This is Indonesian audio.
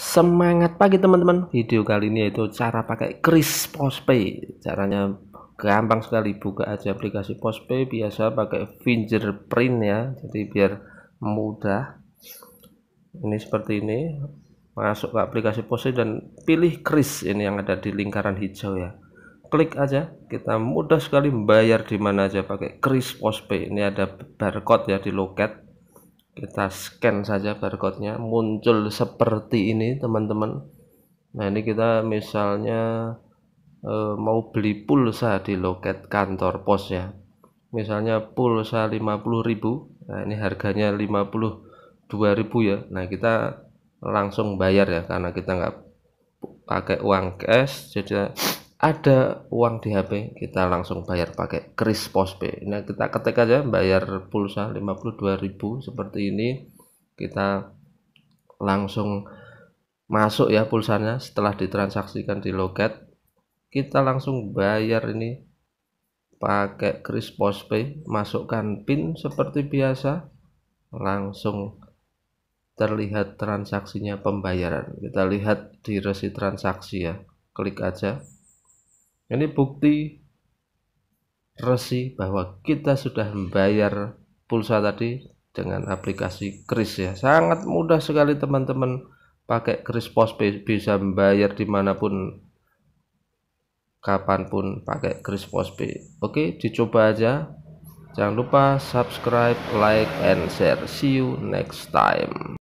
Semangat pagi teman-teman. Video kali ini yaitu cara pakai Kris Postpay. Caranya gampang sekali buka aja aplikasi Postpay biasa pakai fingerprint ya. Jadi biar mudah. Ini seperti ini. Masuk ke aplikasi Postpay dan pilih Kris ini yang ada di lingkaran hijau ya. Klik aja, kita mudah sekali membayar di mana aja pakai Kris Postpay. Ini ada barcode ya di loket kita scan saja barcode-nya muncul seperti ini teman-teman nah ini kita misalnya e, mau beli pulsa di loket kantor pos ya misalnya pulsa 50.000 nah ini harganya 52.000 ya nah kita langsung bayar ya karena kita nggak pakai uang cash jadi ada uang di HP kita langsung bayar pakai kris postpay nah kita ketik aja bayar pulsa 52.000 seperti ini kita langsung masuk ya pulsanya setelah ditransaksikan di loket kita langsung bayar ini pakai kris postpay masukkan pin seperti biasa langsung terlihat transaksinya pembayaran kita lihat di resi transaksi ya klik aja ini bukti resi bahwa kita sudah membayar pulsa tadi dengan aplikasi Kris ya. Sangat mudah sekali teman-teman pakai Kris Pos bisa membayar dimanapun kapanpun pakai Kris Pospay. Oke, dicoba aja. Jangan lupa subscribe, like, and share. See you next time.